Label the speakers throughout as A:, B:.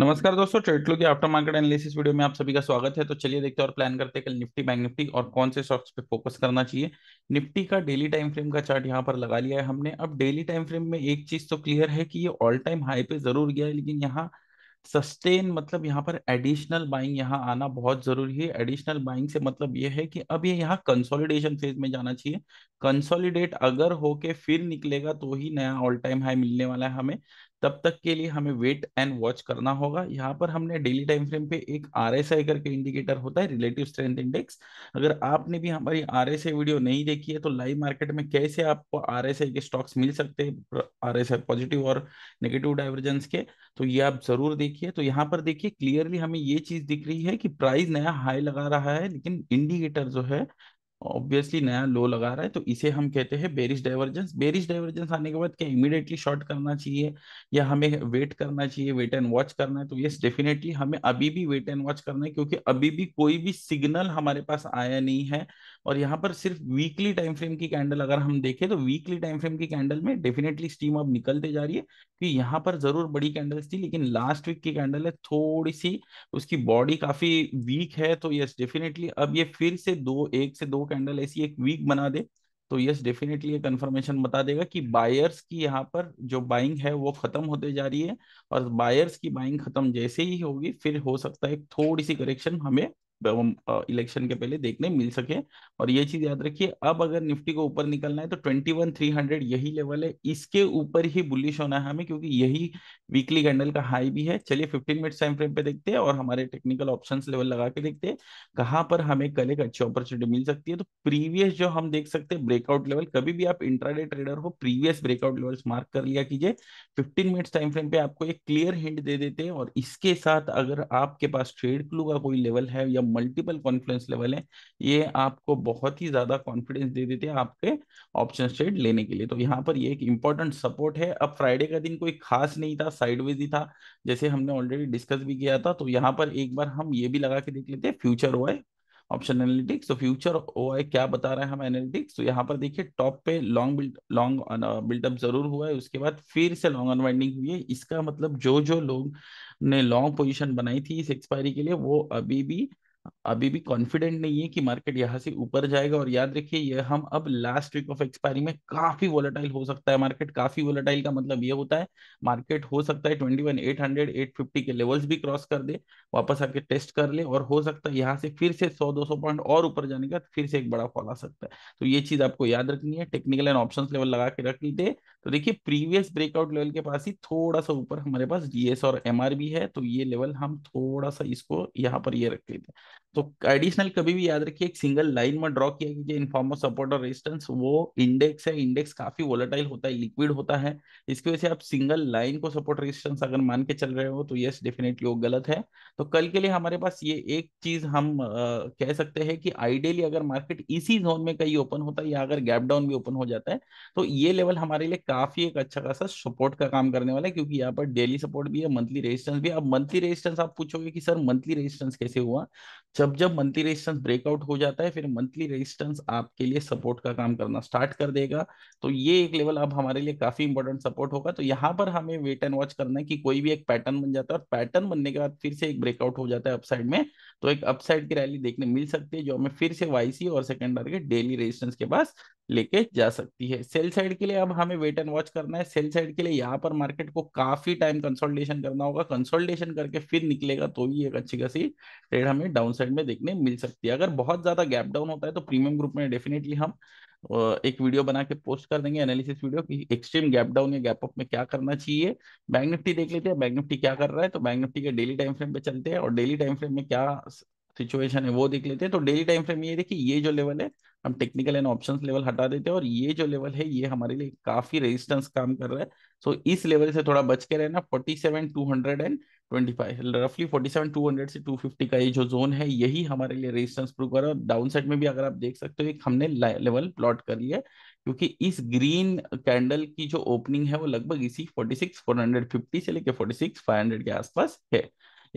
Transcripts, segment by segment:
A: नमस्कार दोस्तों ट्रेडलू के आफ्टर मार्केट एनालिसिस वीडियो में आप सभी का स्वागत है तो चलिए देखते हैं और प्लान करते हैं कल निफ्टी बैंक निफ्टी और कौन से स्टॉक्स पे फोकस करना चाहिए निफ्टी का डेली टाइम फ्रेम का चार्ट यहाँ पर लगा लिया है हमने अब डेली टाइम फ्रेम में एक चीज तो क्लियर है कि ये ऑल टाइम हाई पे जरूर गया है लेकिन यहाँ सस्टेन मतलब यहाँ पर एडिशनल बाइंग यहाँ आना बहुत जरूरी है एडिशनल बाइंग से मतलब ये है कि अब ये यहाँ कंसोलिडेशन फेज में जाना चाहिए कंसोलिडेट अगर होके फिर निकलेगा तो ही नया ऑल टाइम हाई मिलने वाला है हमें तब तक के लिए हमें वेट एंड वॉच करना होगा यहाँ पर हमने डेली टाइम फ्रेम पे एक आर एस आई करके इंडिकेटर होता है रिलेटिव स्ट्रेंथ इंडेक्स अगर आपने भी हमारी आर एस आई वीडियो नहीं देखी है तो लाइव मार्केट में कैसे आपको आर एस आई के स्टॉक्स मिल सकते हैं आर एस आई पॉजिटिव और नेगेटिव डाइवर्जेंस के तो ये आप जरूर देखिए तो यहाँ पर देखिए क्लियरली हमें ये चीज दिख रही है कि प्राइस नया हाई लगा रहा है लेकिन इंडिकेटर जो है ऑब्वियसली नया लो लगा रहा है तो इसे हम कहते हैं बेरिश डाइवर्जेंस बेरिश डाइवर्जेंस आने के बाद क्या इमीडिएटली शॉर्ट करना चाहिए या हमें वेट करना चाहिए वेट एंड वॉच करना है तो यस डेफिनेटली हमें अभी भी वेट एंड वॉच करना है क्योंकि अभी भी कोई भी सिग्नल हमारे पास आया नहीं है और यहाँ पर सिर्फ वीकली टाइम फ्रेम की कैंडल अगर हम देखें तो वीकली टाइम फ्रेम की कैंडल में डेफिनेटली स्टीम अब निकलते जा रही है कि यहाँ पर जरूर बड़ी कैंडल्स थी लेकिन लास्ट वीक की कैंडल है थोड़ी सी उसकी बॉडी काफी वीक है तो यस डेफिनेटली अब ये फिर से दो एक से दो कैंडल ऐसी एक वीक बना दे तो यस डेफिनेटली ये कंफर्मेशन बता देगा कि बायर्स की यहाँ पर जो बाइंग है वो खत्म होते जा रही है और बायर्स की बाइंग खत्म जैसे ही होगी फिर हो सकता है थोड़ी सी करेक्शन हमें इलेक्शन के पहले देखने मिल सके और ये चीज याद रखिए अब अगर निफ्टी को ऊपर निकलना है तो ट्वेंटी वन थ्री हंड्रेड यही लेवल है इसके ऊपर ही बुलिश होना है हमें क्योंकि यही वीकली कैंडल का हाई भी है चलिए फिफ्टीन मिनट टाइम फ्रेम पे देखते हैं और हमारे टेक्निकल ऑप्शन लेवल लगा के देखते हैं कहाँ पर हमें कल एक अच्छी अपॉर्चुनिटी मिल सकती है तो प्रीवियस जो हम देख सकते हैं ब्रेकआउट लेवल कभी भी आप इंट्राडे ट्रेडर हो प्रीवियस ब्रेकआउट लेवल मार्क कर लिया कीजिए फिफ्टीन मिनट्स टाइम फ्रेम पे आपको एक क्लियर हिंट दे देते हैं और इसके साथ अगर आपके पास ट्रेड क्लू का कोई लेवल है या मल्टीपल कॉन्फिडेंस लेवल है ये आपको बहुत ही ज्यादा कॉन्फिडेंस दे देते हैं आपके ऑप्शन ट्रेड लेने के लिए तो यहाँ पर ये एक इंपॉर्टेंट सपोर्ट है अब फ्राइडे का दिन कोई खास नहीं था साइडवेज ही था जैसे हमने ऑलरेडी डिस्कस भी किया था तो यहाँ पर एक बार हम ये भी लगा के देख लेते हैं फ्यूचर हुआ ऑप्शन एनालिटिक्स तो फ्यूचर ओआई क्या बता रहा है हम एनालिटिक्स तो यहाँ पर देखिए टॉप पे लॉन्ग बिल्ड लॉन्ग बिल्डअप जरूर हुआ है उसके बाद फिर से लॉन्ग अनवाइंडिंग हुई है इसका मतलब जो जो लोग ने लॉन्ग पोजीशन बनाई थी इस एक्सपायरी के लिए वो अभी भी अभी भी कॉन्फिडेंट नहीं है कि मार्केट यहाँ से ऊपर जाएगा और याद रखिए ये हम अब लास्ट वीक ऑफ एक्सपायरी में काफी वोलेटाइल हो सकता है मार्केट काफी वोलेटाइल का मतलब ये होता है मार्केट हो सकता है twenty one eight hundred eight fifty के लेवल्स भी क्रॉस कर दे वापस आके टेस्ट कर ले और हो सकता है यहाँ से फिर से सौ दो सौ पॉइंट और ऊपर जाने का फिर से एक बड़ा फॉल आ सकता है तो ये चीज आपको याद रखनी है टेक्निकल एंड ऑप्शन लेवल लगा के रख लीजिए तो देखिए प्रीवियस ब्रेकआउट लेवल के पास ही थोड़ा सा ऊपर हमारे पास जीएस और एमआर भी है तो ये लेवल हम थोड़ा सा इसको यहाँ पर ये रख लेते हैं तो एडिशनल कभी भी याद रखिए एक सिंगल लाइन में ड्रॉ किया कीजिए इन फॉर्म ऑफ सपोर्ट और रेजिस्टेंस वो इंडेक्स है इंडेक्स काफी वोलेटाइल होता है लिक्विड होता है इसकी वजह से आप सिंगल लाइन को सपोर्ट रेजिस्टेंस अगर मान के चल रहे हो तो यस डेफिनेटली वो गलत है तो कल के लिए हमारे पास ये एक चीज हम आ, कह सकते हैं कि आइडियली अगर मार्केट इसी जोन में कहीं ओपन होता है या अगर गैप डाउन भी ओपन हो जाता है तो ये लेवल हमारे लिए काफी एक अच्छा खासा सपोर्ट का काम करने वाला है क्योंकि यहाँ पर डेली सपोर्ट भी है मंथली रेजिस्टेंस भी अब मंथली रेजिस्टेंस आप पूछोगे कि सर मंथली रेजिस्टेंस कैसे हुआ जब जब मंथली रेजिस्टेंस ब्रेकआउट हो जाता है फिर मंथली रेजिस्टेंस आपके लिए सपोर्ट का काम करना स्टार्ट कर देगा तो ये एक लेवल अब हमारे लिए काफी इंपॉर्टेंट सपोर्ट होगा तो यहाँ पर हमें वेट एंड वॉच करना है कि कोई भी एक पैटर्न बन जाता है और पैटर्न बनने के बाद फिर से एक ब्रेकआउट हो जाता है अपसाइड में तो एक अपसाइड की रैली देखने मिल सकती है जो हमें फिर से वाईसी और सेकेंड टारगेट डेली रेजिस्टेंस के पास लेके जा सकती है सेल साइड के लिए अब हमें वेट एंड वॉच करना है सेल साइड के लिए यहाँ पर मार्केट को काफी टाइम कंसोल्टेशन करना होगा कंसोल्टेशन करके फिर निकलेगा तो ही एक अच्छी खासी ट्रेड हमें डाउन साइड में देखने मिल सकती है अगर बहुत ज्यादा गैप डाउन होता है तो प्रीमियम ग्रुप में डेफिनेटली हम एक वीडियो बना के पोस्ट कर देंगे एनालिसिस वीडियो की एक्सट्रीम गैप डाउन या गैप अप में क्या करना चाहिए बैंक निफ्टी देख लेते हैं बैंक निफ्टी क्या कर रहा है तो बैंक निफ्टी के डेली टाइम फ्रेम पे चलते हैं और डेली टाइम फ्रेम में क्या सिचुएशन है वो देख लेते हैं तो डेली टाइम फ्रेम ये देखिए ये जो लेवल है हम टेक्निकल एंड ऑप्शंस लेवल हटा देते हैं और ये जो लेवल है ये हमारे लिए काफी रेजिस्टेंस काम कर रहा है सो so, इस लेवल से थोड़ा बच के रहना forty seven two hundred and twenty five रफली फोर्टी सेवन टू हंड्रेड से टू फिफ्टी का ये जो जोन है यही हमारे लिए रेजिस्टेंस प्रूव कर रहा है डाउन साइड में भी अगर आप देख सकते हो एक हमने लेवल प्लॉट कर लिया क्योंकि इस ग्रीन कैंडल की जो ओपनिंग है वो लगभग इसी forty six four hundred fifty से लेके फोर्टी सिक्स फाइव हंड्रेड के आसपास है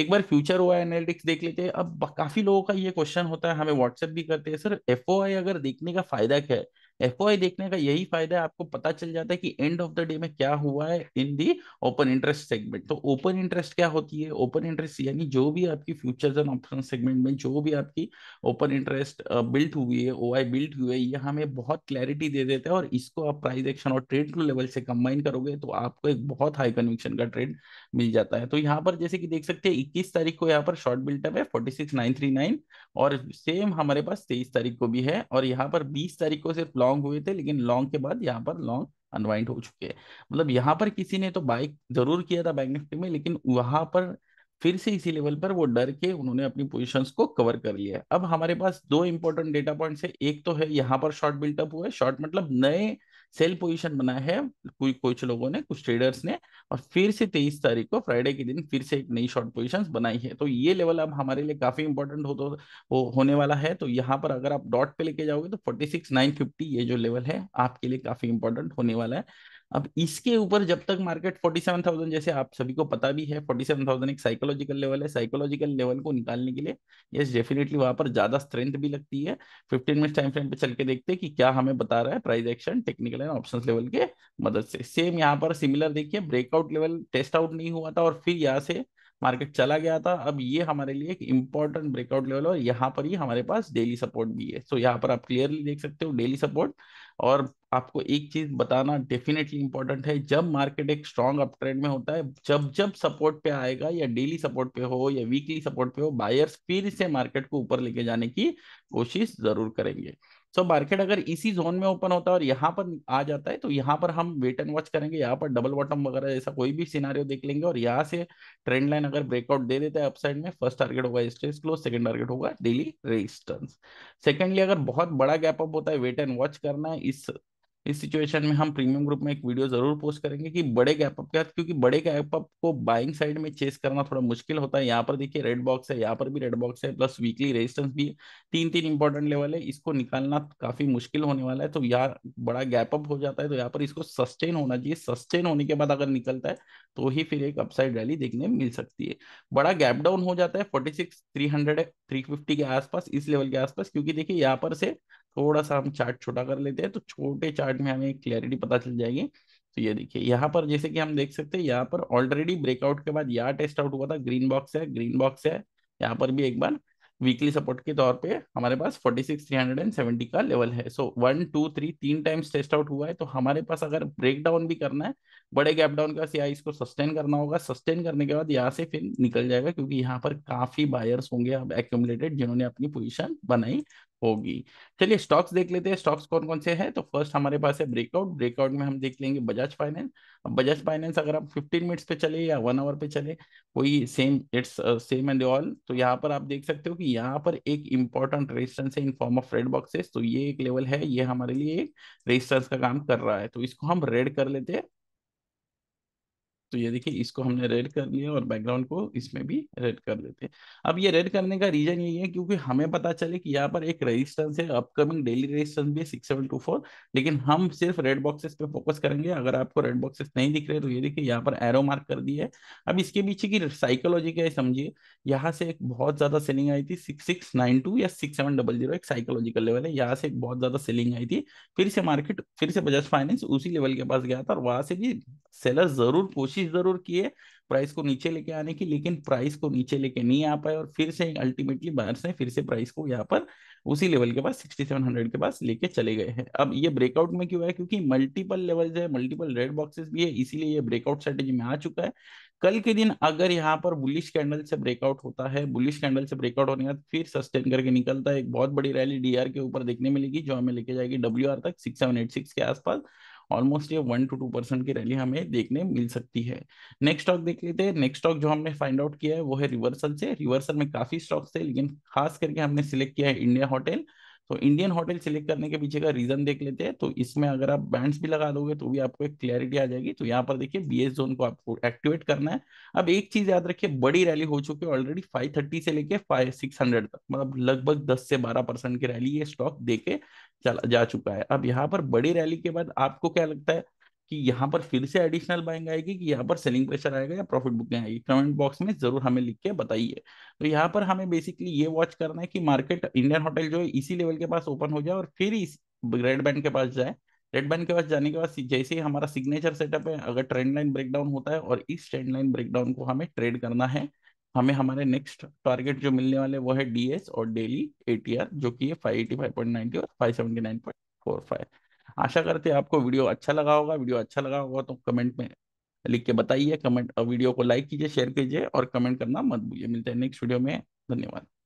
A: एक बार फ्यूचर ओ एनालिटिक्स देख लेते हैं अब काफी लोगों का ये क्वेश्चन होता है हमें व्हाट्सएप भी करते हैं सर एफ अगर देखने का फायदा क्या है एफ देखने का यही फायदा है आपको पता चल जाता है कि एंड ऑफ द डे में क्या हुआ है in the open interest segment तो ओपन इंटरेस्ट क्या होती है ओपन इंटरेस्ट यानी जो भी आपकी फ्यूचर्स एंड ऑप्शन सेगमेंट में जो भी आपकी ओपन इंटरेस्ट बिल्ट हुई है ओ बिल्ट हुई है ये हमें बहुत क्लैरिटी दे देते हैं और इसको आप प्राइस एक्शन और ट्रेड लेवल से कंबाइन करोगे तो आपको एक बहुत हाई कन्विक्शन का ट्रेड मिल जाता है तो यहाँ पर जैसे कि देख सकते हैं इक्कीस तारीख को यहाँ पर शॉर्ट बिल्टअप है forty six nine three nine और सेम हमारे पास तेईस तारीख को भी है और यहाँ पर बीस तारीख को सिर्फ लॉन्ग लॉन्ग हुए थे लेकिन लॉन्ग के बाद यहाँ पर लॉन्ग अनवाइंड हो चुके हैं मतलब यहाँ पर किसी ने तो बाइक जरूर किया था बैंक निफ्टी में लेकिन वहां पर फिर से इसी लेवल पर वो डर के उन्होंने अपनी पोजीशंस को कवर कर लिया है अब हमारे पास दो इंपॉर्टेंट डेटा पॉइंट्स है एक तो है यहाँ पर शॉर्ट बिल्टअप हुआ है शॉर्ट मतलब नए सेल पोजीशन बना है कोई कुछ लोगों ने कुछ ट्रेडर्स ने और फिर से तेईस तारीख को फ्राइडे के दिन फिर से एक नई शॉर्ट पोजीशंस बनाई है तो ये लेवल अब हमारे लिए काफी इंपॉर्टेंट हो तो हो, होने वाला है तो यहाँ पर अगर आप डॉट पे लेके जाओगे तो फोर्टी सिक्स नाइन फिफ्टी ये जो लेवल है आपके लिए काफी इंपॉर्टेंट होने वाला है अब इसके ऊपर जब तक मार्केट 47,000 जैसे आप सभी को पता भी है 47,000 एक साइकोलॉजिकल लेवल है साइकोलॉजिकल लेवल को निकालने के लिए यस डेफिनेटली वहां पर ज्यादा स्ट्रेंथ भी लगती है 15 मिनट टाइम फ्रेम पे चल के देखते हैं कि क्या हमें बता रहा है price action technical and option level के मदद से सेम यहाँ पर सिमिलर देखिए ब्रेकआउट लेवल टेस्ट आउट नहीं हुआ था और फिर यहाँ से मार्केट चला गया था अब ये हमारे लिए एक इंपॉर्टेंट ब्रेकआउट लेवल और यहाँ पर ही हमारे पास डेली सपोर्ट भी है सो so यहाँ पर आप क्लियरली देख सकते हो डेली सपोर्ट और आपको एक चीज बताना डेफिनेटली इंपॉर्टेंट है जब मार्केट एक स्ट्रॉन्ग अप ट्रेंड में होता है जब जब सपोर्ट पे आएगा या डेली सपोर्ट पे हो या वीकली सपोर्ट पे हो बायर्स फिर से मार्केट को ऊपर लेके जाने की कोशिश जरूर करेंगे सो so, मार्केट अगर इसी जोन में ओपन होता है और यहाँ पर आ जाता है तो यहाँ पर हम वेट एंड वॉच करेंगे यहाँ पर डबल बॉटम वगैरह जैसा कोई भी सिनारियो देख लेंगे और यहाँ से ट्रेंड लाइन अगर ब्रेकआउट दे देता है अपसाइड में फर्स्ट टारगेट होगा स्टेज क्लोज सेकंड टारगेट होगा डेली रेजिस्टेंस सेकेंडली अगर बहुत बड़ा गैप अप होता है वेट एंड वॉच करना है इस इस सिचुएशन में हम प्रीमियम ग्रुप में एक वीडियो जरूर पोस्ट करेंगे कि बड़े गैप अप के क्योंकि बड़े गैप अप को बाइंग साइड में चेस करना थोड़ा मुश्किल होता है यहाँ पर देखिए रेड बॉक्स है यहाँ पर भी रेड बॉक्स है प्लस वीकली रेजिस्टेंस भी तीन तीन इंपॉर्टेंट लेवल है इसको निकालना काफी मुश्किल होने वाला है तो यहाँ बड़ा गैप अप हो जाता है तो यहाँ पर इसको सस्टेन होना चाहिए सस्टेन होने के बाद अगर निकलता है तो ही फिर एक अपसाइड रैली देखने मिल सकती है बड़ा गैप डाउन हो जाता है फोर्टी सिक्स थ्री हंड्रेड के आसपास इस लेवल के आसपास क्योंकि देखिए यहाँ पर से थोड़ा सा हम चार्ट छोटा कर लेते हैं तो छोटे चार्ट में हमें क्लियरिटी पता चल जाएगी तो ये देखिए यहाँ पर जैसे कि हम देख सकते हैं यहाँ पर ऑलरेडी ब्रेकआउट के बाद यहाँ टेस्ट आउट हुआ था ग्रीन बॉक्स है ग्रीन बॉक्स है यहाँ पर भी एक बार वीकली सपोर्ट के तौर पे हमारे पास 46,370 का लेवल है सो वन टू थ्री तीन टाइम्स टेस्ट आउट हुआ है तो हमारे पास अगर ब्रेकडाउन भी करना है बड़े गैप डाउन का सीआई इसको सस्टेन करना होगा सस्टेन करने के बाद यहाँ से फिर निकल जाएगा क्योंकि यहाँ पर काफी बायर्स होंगे अब एक्यूमुलेटेड जिन्होंने अपनी पोजीशन बनाई होगी चलिए स्टॉक्स देख लेते हैं स्टॉक्स कौन कौन से हैं तो फर्स्ट हमारे पास है ब्रेकआउट ब्रेकआउट में हम देख लेंगे बजाज फाइनेंस बजाज फाइनेंस अगर आप 15 मिनट्स पे चले या वन आवर पे चले कोई same it's same and all तो यहाँ पर आप देख सकते हो कि यहाँ पर एक इंपॉर्टेंट रेजिस्टेंस है in form of red boxes तो ये एक लेवल है ये हमारे लिए एक रेजिस्टेंस का काम कर रहा है तो इसको हम रेड कर लेते हैं तो ये देखिए इसको हमने रेड कर लिया और बैकग्राउंड को इसमें भी रेड कर देते हैं अब ये रेड करने का रीजन यही है क्योंकि हमें पता चले कि यहाँ पर एक रेजिस्टेंस है अपकमिंग डेली रेजिस्टेंस भी सिक्स सेवन टू फोर लेकिन हम सिर्फ रेड बॉक्सेस पे फोकस करेंगे अगर आपको रेड बॉक्सेस नहीं दिख रहे तो ये देखिए यहाँ पर एरो मार्क कर दिया है अब इसके पीछे की साइकोलॉजी क्या है समझिए यहाँ से एक बहुत ज्यादा सेलिंग आई थी सिक्स सिक्स नाइन टू या सिक्स सेवन डबल जीरो एक साइकोलॉजिकल लेवल है यहाँ से एक बहुत ज्यादा सेलिंग आई थी फिर से मार्केट फिर से बजाज फाइनेंस उसी लेवल के पास गया था और वहां से भी सेलर जरूर कोशिश कोशिश जरूर की है प्राइस को नीचे लेके आने की लेकिन प्राइस को नीचे लेके नहीं आ पाए और फिर से अल्टीमेटली बायर्स ने फिर से प्राइस को यहाँ पर उसी लेवल के पास 6700 के पास लेके चले गए हैं अब ये ब्रेकआउट में क्यों है क्योंकि मल्टीपल लेवल है मल्टीपल रेड बॉक्सेस भी है इसीलिए ये ब्रेकआउट स्ट्रेटेजी में आ चुका है कल के दिन अगर यहाँ पर बुलिश कैंडल से ब्रेकआउट होता है बुलिश कैंडल से ब्रेकआउट होने के बाद फिर सस्टेन करके निकलता है एक बहुत बड़ी रैली डीआर के ऊपर देखने मिलेगी जो हमें लेके जाएगी डब्ल्यू तक सिक्स के आसपास ऑलमोस्ट ये वन टू टू परसेंट की रैली हमें देखने मिल सकती है नेक्स्ट स्टॉक देख लेते हैं नेक्स्ट स्टॉक जो हमने फाइंड आउट किया है वो है रिवर्सल से रिवर्सल में काफी स्टॉक्स थे लेकिन खास करके हमने सिलेक्ट किया है इंडिया होटल तो इंडियन होटल सिलेक्ट करने के पीछे का रीजन देख लेते हैं तो इसमें अगर आप बैंड्स भी लगा दोगे तो भी आपको एक क्लैरिटी आ जाएगी तो यहाँ पर देखिए बीएस जोन को आपको एक्टिवेट करना है अब एक चीज याद रखिए बड़ी रैली हो चुकी है ऑलरेडी 530 से लेके 5 600 तक मतलब लगभग 10 से 12 परसेंट की रैली ये स्टॉक देके चला जा चुका है अब यहाँ पर बड़ी रैली के बाद आपको क्या लगता है कि यहाँ पर फिर से एडिशनल बाइंग आएगी कि यहाँ पर सेलिंग प्रेशर आएगा या प्रॉफिट बुकिंग आएगी कमेंट बॉक्स में जरूर हमें लिख के बताइए तो यहाँ पर हमें बेसिकली ये वॉच करना है कि मार्केट इंडियन होटल जो है इसी लेवल के पास ओपन हो जाए और फिर इस रेड बैंड के पास जाए रेड बैंड के पास जाने के बाद जैसे ही हमारा सिग्नेचर सेटअप है अगर ट्रेंड लाइन ब्रेकडाउन होता है और इस ट्रेंड लाइन ब्रेकडाउन को हमें ट्रेड करना है हमें हमारे नेक्स्ट टारगेट जो मिलने वाले वो है डीएस और डेली एटीआर जो कि है 585.90 और 579.45 आशा करते हैं आपको वीडियो अच्छा लगा होगा वीडियो अच्छा लगा होगा तो कमेंट में लिख के बताइए कमेंट वीडियो को लाइक कीजिए शेयर कीजिए और कमेंट करना मत भूलिए मिलते हैं नेक्स्ट वीडियो में धन्यवाद